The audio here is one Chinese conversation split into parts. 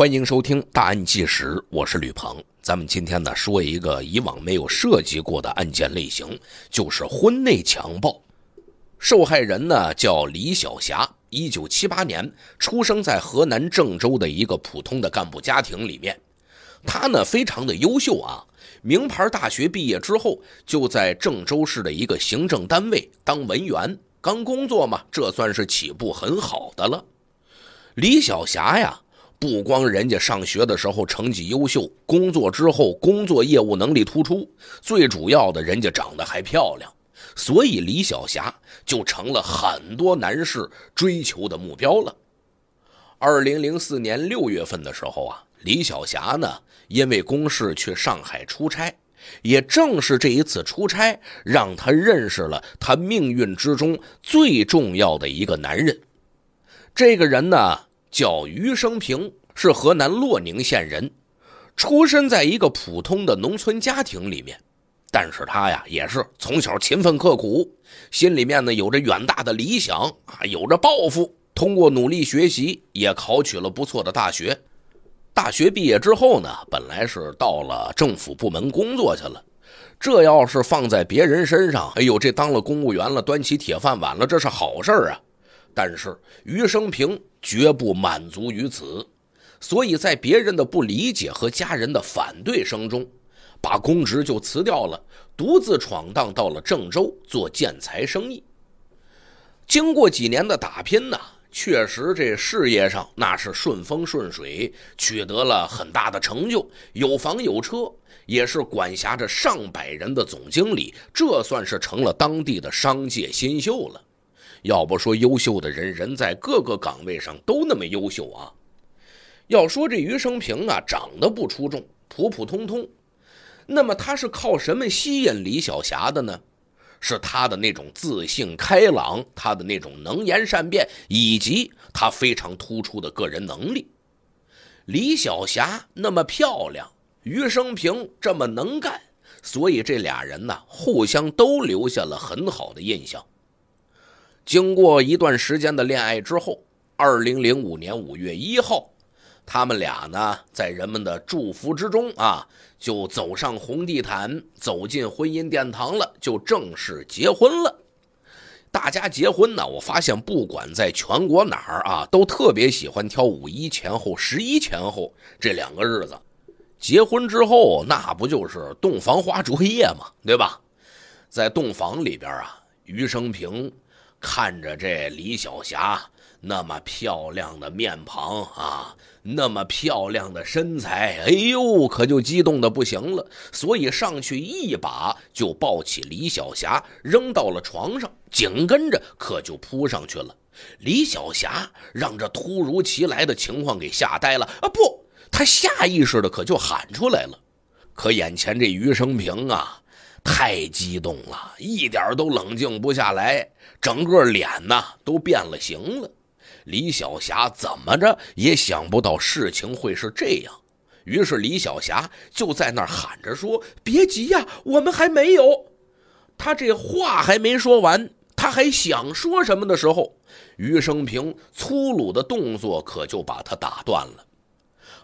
欢迎收听《大案纪实》，我是吕鹏。咱们今天呢说一个以往没有涉及过的案件类型，就是婚内强暴。受害人呢叫李小霞，一九七八年出生在河南郑州的一个普通的干部家庭里面。她呢非常的优秀啊，名牌大学毕业之后就在郑州市的一个行政单位当文员。刚工作嘛，这算是起步很好的了。李小霞呀。不光人家上学的时候成绩优秀，工作之后工作业务能力突出，最主要的人家长得还漂亮，所以李晓霞就成了很多男士追求的目标了。二零零四年六月份的时候啊，李晓霞呢因为公事去上海出差，也正是这一次出差让她认识了她命运之中最重要的一个男人，这个人呢叫余生平。是河南洛宁县人，出身在一个普通的农村家庭里面，但是他呀也是从小勤奋刻苦，心里面呢有着远大的理想啊，有着抱负。通过努力学习，也考取了不错的大学。大学毕业之后呢，本来是到了政府部门工作去了，这要是放在别人身上，哎呦，这当了公务员了，端起铁饭碗了，这是好事啊。但是余生平绝不满足于此。所以在别人的不理解和家人的反对声中，把公职就辞掉了，独自闯荡到了郑州做建材生意。经过几年的打拼呢，确实这事业上那是顺风顺水，取得了很大的成就，有房有车，也是管辖着上百人的总经理，这算是成了当地的商界新秀了。要不说优秀的人人在各个岗位上都那么优秀啊！要说这余生平啊，长得不出众，普普通通，那么他是靠什么吸引李小霞的呢？是他的那种自信开朗，他的那种能言善辩，以及他非常突出的个人能力。李小霞那么漂亮，余生平这么能干，所以这俩人呢，互相都留下了很好的印象。经过一段时间的恋爱之后，二零零五年五月一号。他们俩呢，在人们的祝福之中啊，就走上红地毯，走进婚姻殿堂了，就正式结婚了。大家结婚呢，我发现不管在全国哪儿啊，都特别喜欢挑五一前后、十一前后这两个日子。结婚之后，那不就是洞房花烛夜嘛，对吧？在洞房里边啊，余生平看着这李晓霞。那么漂亮的面庞啊，那么漂亮的身材，哎呦，可就激动的不行了，所以上去一把就抱起李小霞，扔到了床上，紧跟着可就扑上去了。李小霞让这突如其来的情况给吓呆了啊！不，他下意识的可就喊出来了。可眼前这余生平啊，太激动了，一点都冷静不下来，整个脸呐都变了形了。李小霞怎么着也想不到事情会是这样，于是李小霞就在那儿喊着说：“别急呀，我们还没有。”她这话还没说完，她还想说什么的时候，余生平粗鲁的动作可就把她打断了。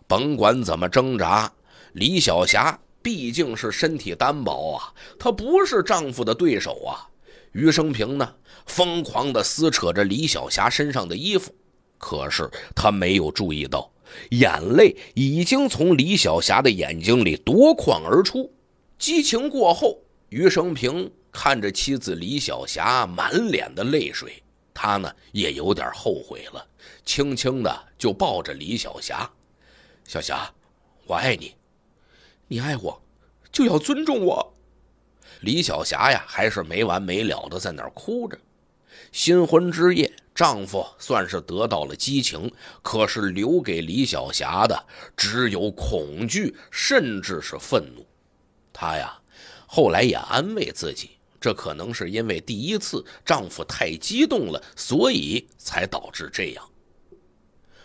甭管怎么挣扎，李小霞毕竟是身体单薄啊，她不是丈夫的对手啊。余生平呢，疯狂地撕扯着李小霞身上的衣服，可是他没有注意到，眼泪已经从李小霞的眼睛里夺眶而出。激情过后，余生平看着妻子李小霞满脸的泪水，他呢也有点后悔了，轻轻的就抱着李小霞：“小霞，我爱你，你爱我，就要尊重我。”李小霞呀，还是没完没了的在那儿哭着。新婚之夜，丈夫算是得到了激情，可是留给李小霞的只有恐惧，甚至是愤怒。她呀，后来也安慰自己，这可能是因为第一次丈夫太激动了，所以才导致这样。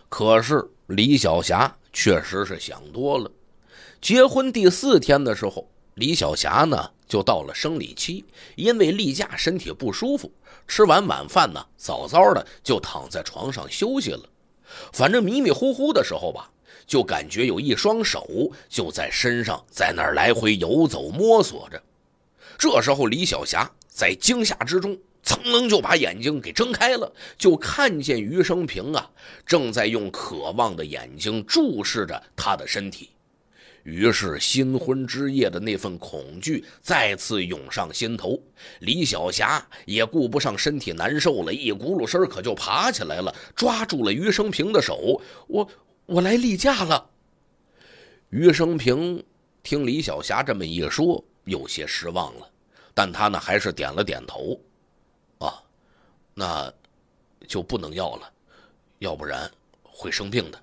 可是李小霞确实是想多了。结婚第四天的时候，李小霞呢？就到了生理期，因为例假身体不舒服，吃完晚饭呢，早早的就躺在床上休息了。反正迷迷糊糊的时候吧，就感觉有一双手就在身上在那儿来回游走摸索着。这时候李小霞在惊吓之中，噌楞就把眼睛给睁开了，就看见余生平啊正在用渴望的眼睛注视着她的身体。于是，新婚之夜的那份恐惧再次涌上心头。李小霞也顾不上身体难受了，一咕噜声可就爬起来了，抓住了余生平的手：“我我来例假了。”余生平听李小霞这么一说，有些失望了，但他呢还是点了点头：“啊，那就不能要了，要不然会生病的。”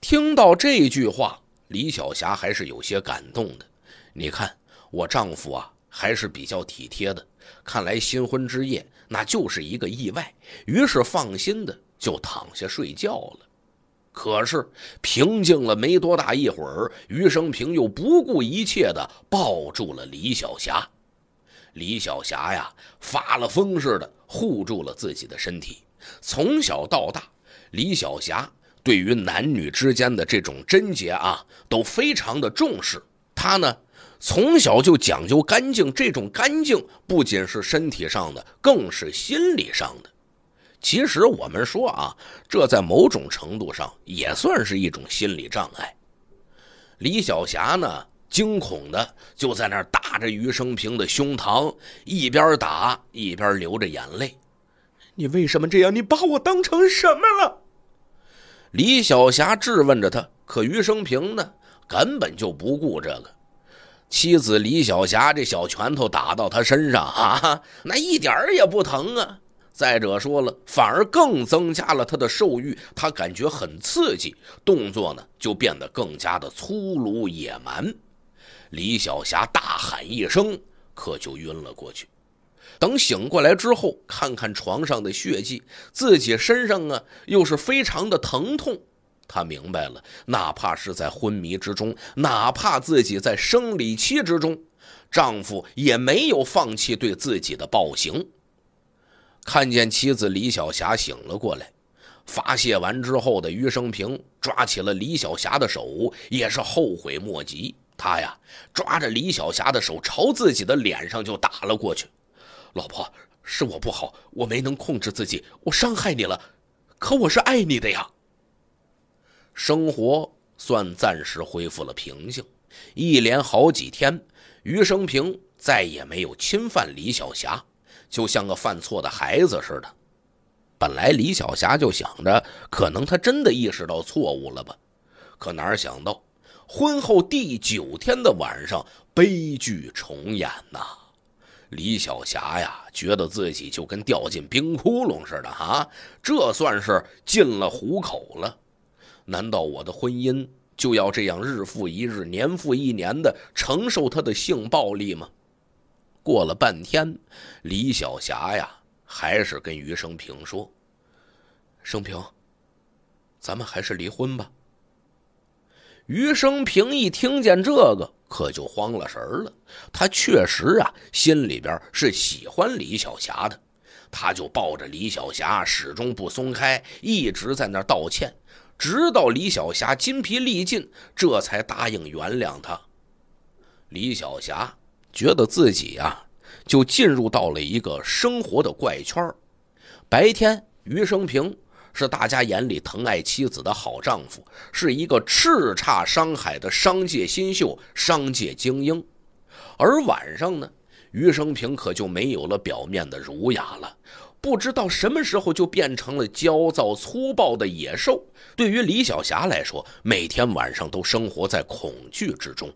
听到这句话。李晓霞还是有些感动的，你看我丈夫啊还是比较体贴的，看来新婚之夜那就是一个意外，于是放心的就躺下睡觉了。可是平静了没多大一会儿，余生平又不顾一切的抱住了李晓霞，李晓霞呀发了疯似的护住了自己的身体。从小到大，李晓霞。对于男女之间的这种贞洁啊，都非常的重视。他呢，从小就讲究干净，这种干净不仅是身体上的，更是心理上的。其实我们说啊，这在某种程度上也算是一种心理障碍。李晓霞呢，惊恐的就在那儿打着余生平的胸膛，一边打一边流着眼泪：“你为什么这样？你把我当成什么了？”李小霞质问着他，可余生平呢，根本就不顾这个。妻子李小霞这小拳头打到他身上啊，那一点儿也不疼啊。再者说了，反而更增加了他的兽欲，他感觉很刺激，动作呢就变得更加的粗鲁野蛮。李小霞大喊一声，可就晕了过去。等醒过来之后，看看床上的血迹，自己身上啊又是非常的疼痛，她明白了，哪怕是在昏迷之中，哪怕自己在生理期之中，丈夫也没有放弃对自己的暴行。看见妻子李小霞醒了过来，发泄完之后的余生平抓起了李小霞的手，也是后悔莫及。他呀，抓着李小霞的手朝自己的脸上就打了过去。老婆，是我不好，我没能控制自己，我伤害你了，可我是爱你的呀。生活算暂时恢复了平静，一连好几天，余生平再也没有侵犯李小霞，就像个犯错的孩子似的。本来李小霞就想着，可能他真的意识到错误了吧，可哪想到，婚后第九天的晚上，悲剧重演呐。李小霞呀，觉得自己就跟掉进冰窟窿似的啊！这算是进了虎口了。难道我的婚姻就要这样日复一日、年复一年的承受他的性暴力吗？过了半天，李小霞呀，还是跟余生平说：“生平，咱们还是离婚吧。”余生平一听见这个，可就慌了神儿了。他确实啊，心里边是喜欢李小霞的，他就抱着李小霞，始终不松开，一直在那儿道歉，直到李小霞筋疲力尽，这才答应原谅他。李小霞觉得自己啊，就进入到了一个生活的怪圈儿。白天，余生平。是大家眼里疼爱妻子的好丈夫，是一个叱咤商海的商界新秀、商界精英。而晚上呢，余生平可就没有了表面的儒雅了，不知道什么时候就变成了焦躁、粗暴的野兽。对于李晓霞来说，每天晚上都生活在恐惧之中。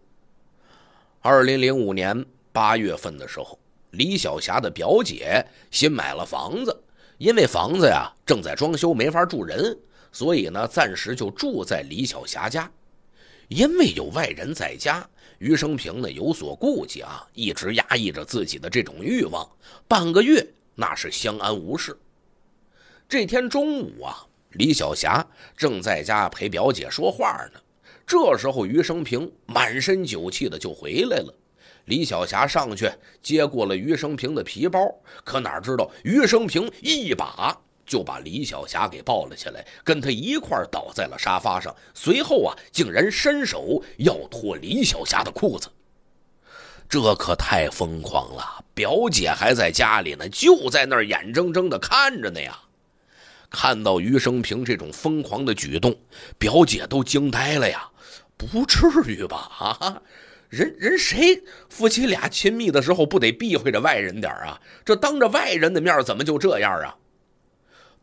二零零五年八月份的时候，李晓霞的表姐新买了房子。因为房子呀正在装修，没法住人，所以呢暂时就住在李小霞家。因为有外人在家，余生平呢有所顾忌啊，一直压抑着自己的这种欲望。半个月那是相安无事。这天中午啊，李小霞正在家陪表姐说话呢，这时候余生平满身酒气的就回来了。李小霞上去接过了余生平的皮包，可哪知道余生平一把就把李小霞给抱了起来，跟她一块倒在了沙发上。随后啊，竟然伸手要脱李小霞的裤子，这可太疯狂了！表姐还在家里呢，就在那儿眼睁睁地看着呢呀。看到余生平这种疯狂的举动，表姐都惊呆了呀，不至于吧？啊！人人谁夫妻俩亲密的时候不得避讳着外人点啊？这当着外人的面怎么就这样啊？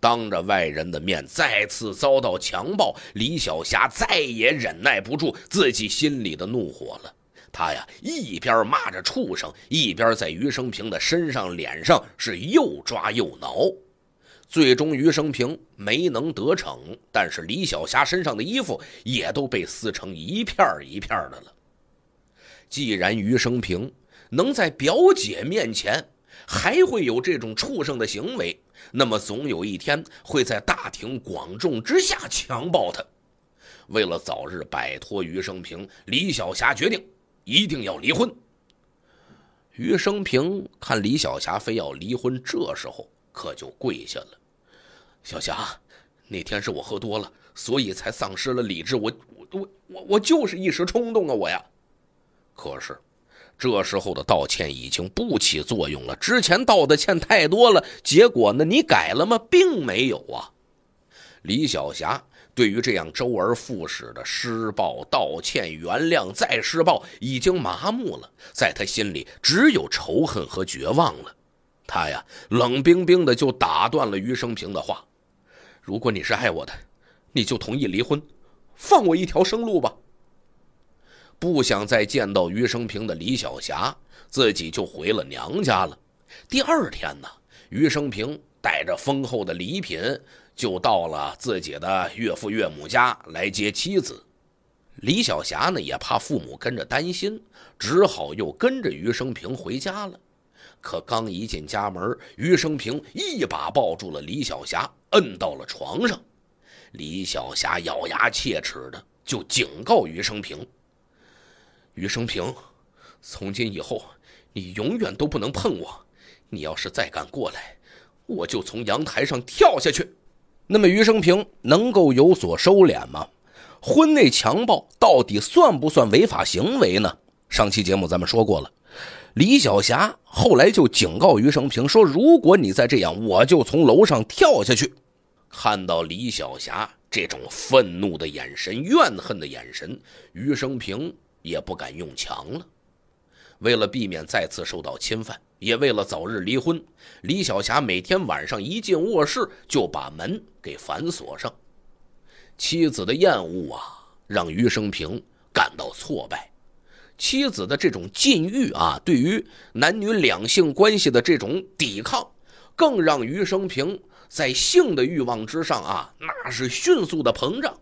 当着外人的面再次遭到强暴，李小霞再也忍耐不住自己心里的怒火了。她呀一边骂着畜生，一边在余生平的身上、脸上是又抓又挠。最终余生平没能得逞，但是李小霞身上的衣服也都被撕成一片一片的了。既然余生平能在表姐面前还会有这种畜生的行为，那么总有一天会在大庭广众之下强暴她。为了早日摆脱余生平，李小霞决定一定要离婚。余生平看李小霞非要离婚，这时候可就跪下了。小霞，那天是我喝多了，所以才丧失了理智。我我我我我就是一时冲动啊，我呀。可是，这时候的道歉已经不起作用了。之前道的歉太多了，结果呢？你改了吗？并没有啊。李晓霞对于这样周而复始的施暴、道歉、原谅再施暴，已经麻木了。在她心里，只有仇恨和绝望了。她呀，冷冰冰的就打断了余生平的话：“如果你是爱我的，你就同意离婚，放我一条生路吧。”不想再见到余生平的李小霞，自己就回了娘家了。第二天呢，余生平带着丰厚的礼品，就到了自己的岳父岳母家来接妻子。李小霞呢，也怕父母跟着担心，只好又跟着余生平回家了。可刚一进家门，余生平一把抱住了李小霞，摁到了床上。李小霞咬牙切齿的就警告余生平。余生平，从今以后，你永远都不能碰我。你要是再敢过来，我就从阳台上跳下去。那么，余生平能够有所收敛吗？婚内强暴到底算不算违法行为呢？上期节目咱们说过了，李小霞后来就警告余生平说：“如果你再这样，我就从楼上跳下去。”看到李小霞这种愤怒的眼神、怨恨的眼神，余生平。也不敢用强了。为了避免再次受到侵犯，也为了早日离婚，李小霞每天晚上一进卧室就把门给反锁上。妻子的厌恶啊，让余生平感到挫败。妻子的这种禁欲啊，对于男女两性关系的这种抵抗，更让余生平在性的欲望之上啊，那是迅速的膨胀。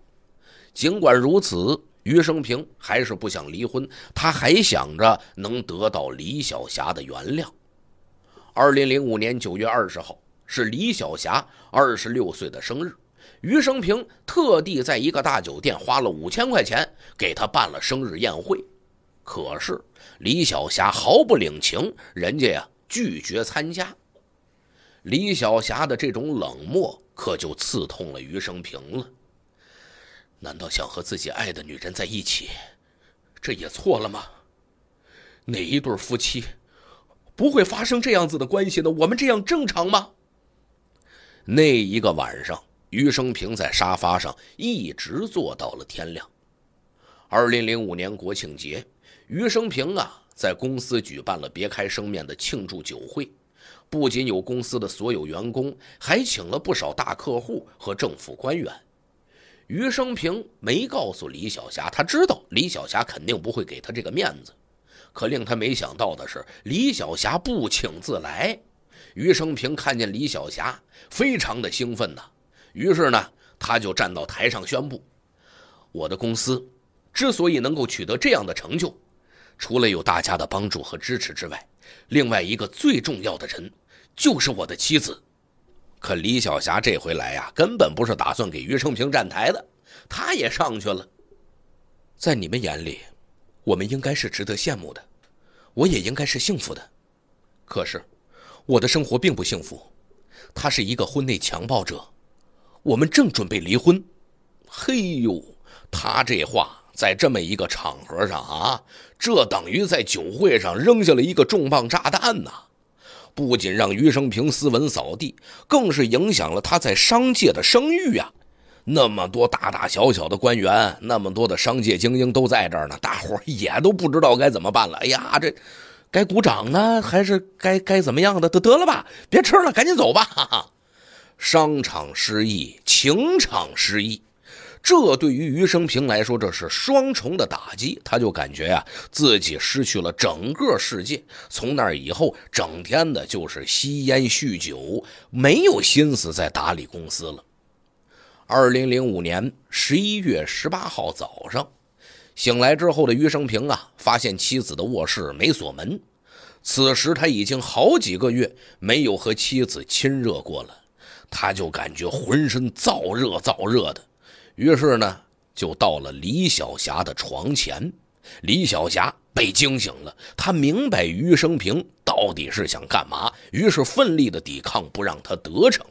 尽管如此。余生平还是不想离婚，他还想着能得到李晓霞的原谅。二零零五年九月二十号是李晓霞二十六岁的生日，余生平特地在一个大酒店花了五千块钱给她办了生日宴会。可是李晓霞毫不领情，人家呀拒绝参加。李晓霞的这种冷漠可就刺痛了余生平了。难道想和自己爱的女人在一起，这也错了吗？哪一对夫妻不会发生这样子的关系呢？我们这样正常吗？那一个晚上，余生平在沙发上一直坐到了天亮。二零零五年国庆节，余生平啊在公司举办了别开生面的庆祝酒会，不仅有公司的所有员工，还请了不少大客户和政府官员。余生平没告诉李小霞，他知道李小霞肯定不会给他这个面子。可令他没想到的是，李小霞不请自来。余生平看见李小霞，非常的兴奋呐。于是呢，他就站到台上宣布：“我的公司之所以能够取得这样的成就，除了有大家的帮助和支持之外，另外一个最重要的人，就是我的妻子。”可李小霞这回来呀，根本不是打算给余生平站台的，她也上去了。在你们眼里，我们应该是值得羡慕的，我也应该是幸福的。可是，我的生活并不幸福，他是一个婚内强暴者，我们正准备离婚。嘿呦，他这话在这么一个场合上啊，这等于在酒会上扔下了一个重磅炸弹呐。不仅让余生平斯文扫地，更是影响了他在商界的声誉啊！那么多大大小小的官员，那么多的商界精英都在这儿呢，大伙也都不知道该怎么办了。哎呀，这该鼓掌呢，还是该该怎么样的？得得了吧，别吃了，赶紧走吧！哈哈，商场失意，情场失意。这对于余生平来说，这是双重的打击。他就感觉呀，自己失去了整个世界。从那以后，整天的就是吸烟酗酒，没有心思再打理公司了。二零零五年十一月十八号早上，醒来之后的余生平啊，发现妻子的卧室没锁门。此时他已经好几个月没有和妻子亲热过了，他就感觉浑身燥热燥热的。于是呢，就到了李小霞的床前。李小霞被惊醒了，她明白余生平到底是想干嘛，于是奋力的抵抗，不让他得逞。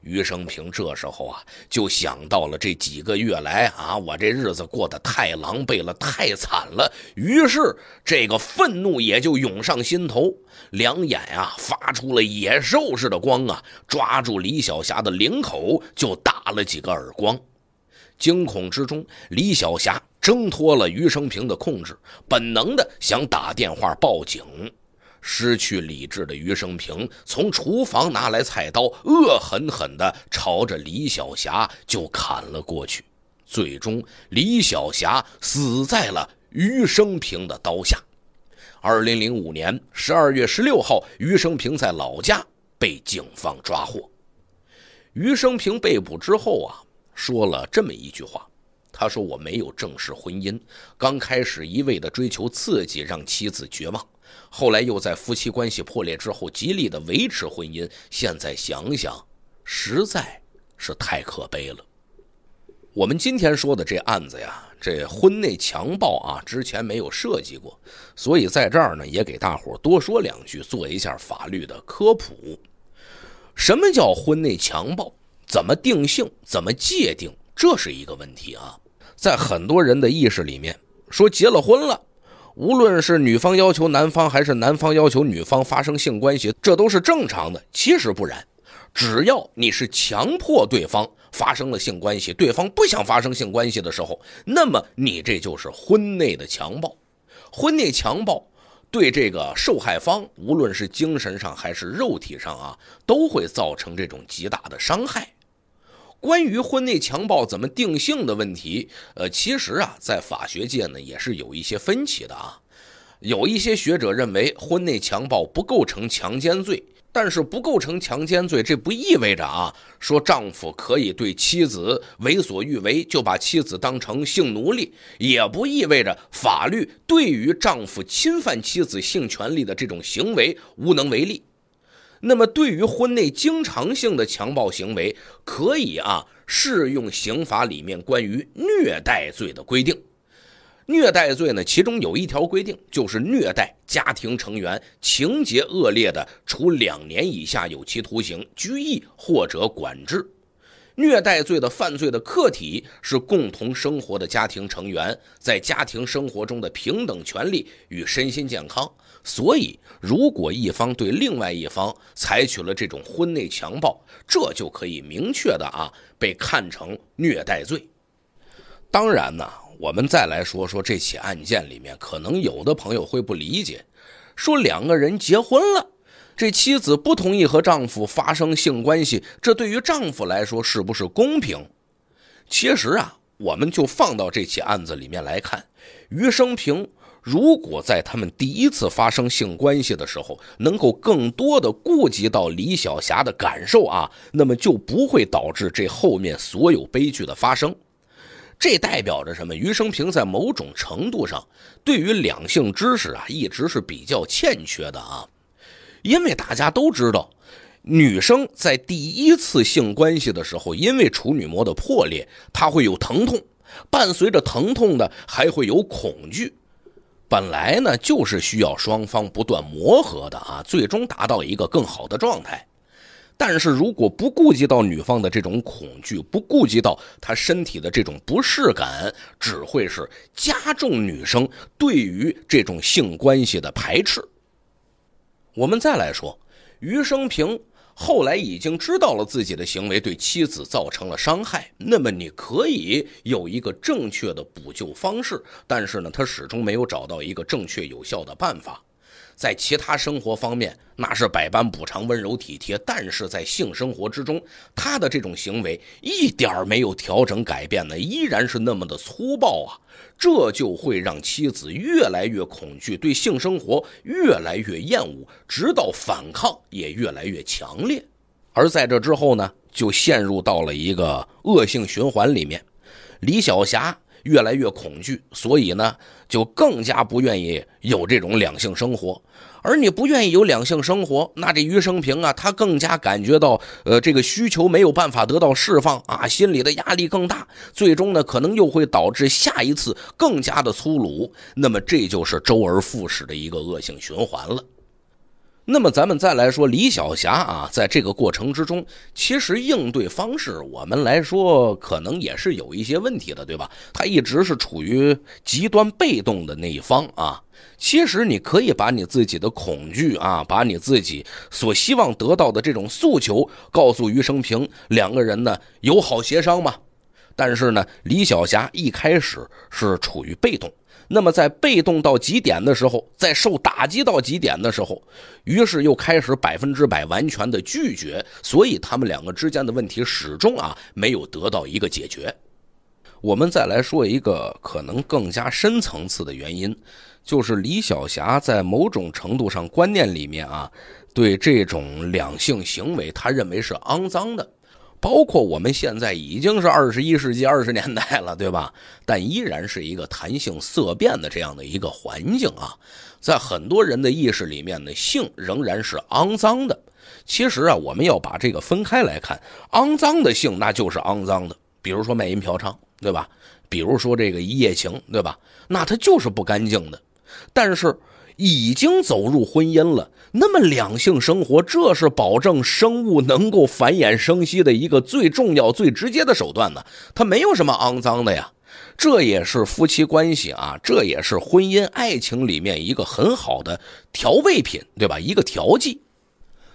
余生平这时候啊，就想到了这几个月来啊，我这日子过得太狼狈了，太惨了，于是这个愤怒也就涌上心头，两眼啊发出了野兽似的光啊，抓住李小霞的领口就打了几个耳光。惊恐之中，李晓霞挣脱了余生平的控制，本能的想打电话报警。失去理智的余生平从厨房拿来菜刀，恶狠狠地朝着李晓霞就砍了过去。最终，李晓霞死在了余生平的刀下。二零零五年十二月十六号，余生平在老家被警方抓获。余生平被捕之后啊。说了这么一句话，他说：“我没有正式婚姻，刚开始一味的追求刺激，让妻子绝望，后来又在夫妻关系破裂之后，极力的维持婚姻。现在想想，实在是太可悲了。”我们今天说的这案子呀，这婚内强暴啊，之前没有涉及过，所以在这儿呢，也给大伙多说两句，做一下法律的科普。什么叫婚内强暴？怎么定性，怎么界定，这是一个问题啊。在很多人的意识里面，说结了婚了，无论是女方要求男方，还是男方要求女方发生性关系，这都是正常的。其实不然，只要你是强迫对方发生了性关系，对方不想发生性关系的时候，那么你这就是婚内的强暴。婚内强暴对这个受害方，无论是精神上还是肉体上啊，都会造成这种极大的伤害。关于婚内强暴怎么定性的问题，呃，其实啊，在法学界呢也是有一些分歧的啊。有一些学者认为婚内强暴不构成强奸罪，但是不构成强奸罪，这不意味着啊，说丈夫可以对妻子为所欲为，就把妻子当成性奴隶，也不意味着法律对于丈夫侵犯妻子性权利的这种行为无能为力。那么，对于婚内经常性的强暴行为，可以啊适用刑法里面关于虐待罪的规定。虐待罪呢，其中有一条规定，就是虐待家庭成员，情节恶劣的，处两年以下有期徒刑、拘役或者管制。虐待罪的犯罪的客体是共同生活的家庭成员在家庭生活中的平等权利与身心健康。所以，如果一方对另外一方采取了这种婚内强暴，这就可以明确的啊被看成虐待罪。当然呢，我们再来说说这起案件里面，可能有的朋友会不理解，说两个人结婚了，这妻子不同意和丈夫发生性关系，这对于丈夫来说是不是公平？其实啊，我们就放到这起案子里面来看，余生平。如果在他们第一次发生性关系的时候，能够更多的顾及到李晓霞的感受啊，那么就不会导致这后面所有悲剧的发生。这代表着什么？余生平在某种程度上对于两性知识啊，一直是比较欠缺的啊。因为大家都知道，女生在第一次性关系的时候，因为处女膜的破裂，她会有疼痛，伴随着疼痛的还会有恐惧。本来呢，就是需要双方不断磨合的啊，最终达到一个更好的状态。但是如果不顾及到女方的这种恐惧，不顾及到她身体的这种不适感，只会是加重女生对于这种性关系的排斥。我们再来说，余生平。后来已经知道了自己的行为对妻子造成了伤害，那么你可以有一个正确的补救方式，但是呢，他始终没有找到一个正确有效的办法。在其他生活方面，那是百般补偿、温柔体贴；但是在性生活之中，他的这种行为一点没有调整改变呢，依然是那么的粗暴啊！这就会让妻子越来越恐惧，对性生活越来越厌恶，直到反抗也越来越强烈。而在这之后呢，就陷入到了一个恶性循环里面。李晓霞。越来越恐惧，所以呢，就更加不愿意有这种两性生活。而你不愿意有两性生活，那这余生平啊，他更加感觉到，呃，这个需求没有办法得到释放啊，心里的压力更大，最终呢，可能又会导致下一次更加的粗鲁。那么，这就是周而复始的一个恶性循环了。那么咱们再来说李晓霞啊，在这个过程之中，其实应对方式，我们来说可能也是有一些问题的，对吧？她一直是处于极端被动的那一方啊。其实你可以把你自己的恐惧啊，把你自己所希望得到的这种诉求告诉余生平，两个人呢友好协商嘛。但是呢，李晓霞一开始是处于被动，那么在被动到极点的时候，在受打击到极点的时候，于是又开始百分之百完全的拒绝，所以他们两个之间的问题始终啊没有得到一个解决。我们再来说一个可能更加深层次的原因，就是李晓霞在某种程度上观念里面啊，对这种两性行为，他认为是肮脏的。包括我们现在已经是二十一世纪二十年代了，对吧？但依然是一个谈性色变的这样的一个环境啊，在很多人的意识里面呢，性仍然是肮脏的。其实啊，我们要把这个分开来看，肮脏的性那就是肮脏的，比如说卖淫嫖娼，对吧？比如说这个一夜情，对吧？那它就是不干净的，但是。已经走入婚姻了，那么两性生活，这是保证生物能够繁衍生息的一个最重要、最直接的手段呢。它没有什么肮脏的呀，这也是夫妻关系啊，这也是婚姻爱情里面一个很好的调味品，对吧？一个调剂。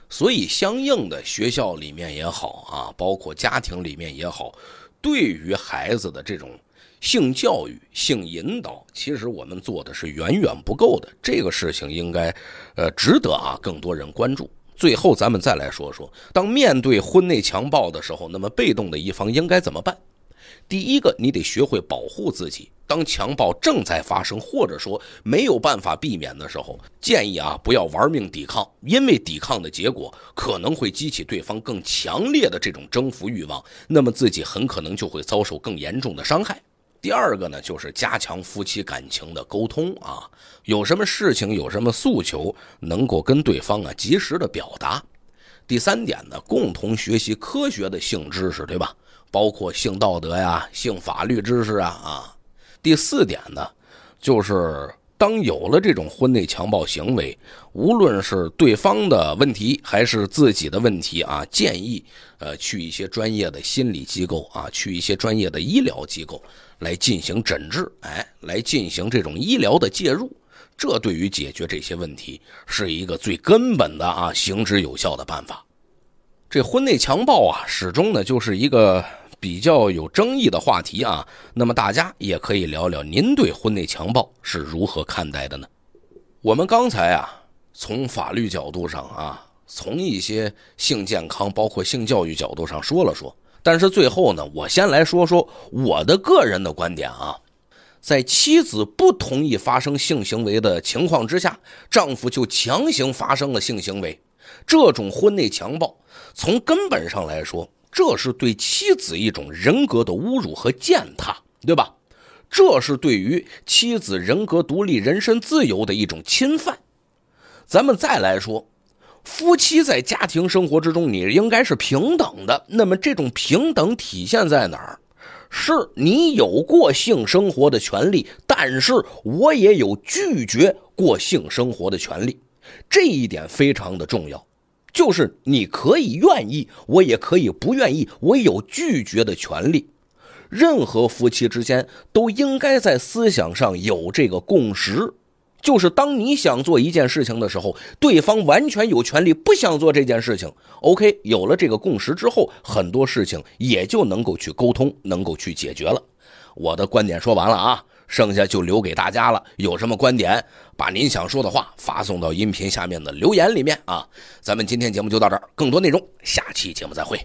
所以，相应的学校里面也好啊，包括家庭里面也好，对于孩子的这种。性教育、性引导，其实我们做的是远远不够的。这个事情应该，呃，值得啊更多人关注。最后，咱们再来说说，当面对婚内强暴的时候，那么被动的一方应该怎么办？第一个，你得学会保护自己。当强暴正在发生，或者说没有办法避免的时候，建议啊不要玩命抵抗，因为抵抗的结果可能会激起对方更强烈的这种征服欲望，那么自己很可能就会遭受更严重的伤害。第二个呢，就是加强夫妻感情的沟通啊，有什么事情有什么诉求，能够跟对方啊及时的表达。第三点呢，共同学习科学的性知识，对吧？包括性道德呀、性法律知识啊啊。第四点呢，就是当有了这种婚内强暴行为，无论是对方的问题还是自己的问题啊，建议呃去一些专业的心理机构啊，去一些专业的医疗机构。来进行诊治，哎，来进行这种医疗的介入，这对于解决这些问题是一个最根本的啊行之有效的办法。这婚内强暴啊，始终呢就是一个比较有争议的话题啊。那么大家也可以聊聊您对婚内强暴是如何看待的呢？我们刚才啊，从法律角度上啊，从一些性健康包括性教育角度上说了说。但是最后呢，我先来说说我的个人的观点啊，在妻子不同意发生性行为的情况之下，丈夫就强行发生了性行为，这种婚内强暴，从根本上来说，这是对妻子一种人格的侮辱和践踏，对吧？这是对于妻子人格独立、人身自由的一种侵犯。咱们再来说。夫妻在家庭生活之中，你应该是平等的。那么，这种平等体现在哪儿？是你有过性生活的权利，但是我也有拒绝过性生活的权利。这一点非常的重要，就是你可以愿意，我也可以不愿意，我有拒绝的权利。任何夫妻之间都应该在思想上有这个共识。就是当你想做一件事情的时候，对方完全有权利不想做这件事情。OK，有了这个共识之后，很多事情也就能够去沟通，能够去解决了。我的观点说完了啊，剩下就留给大家了。有什么观点，把您想说的话发送到音频下面的留言里面啊。咱们今天节目就到这儿，更多内容下期节目再会。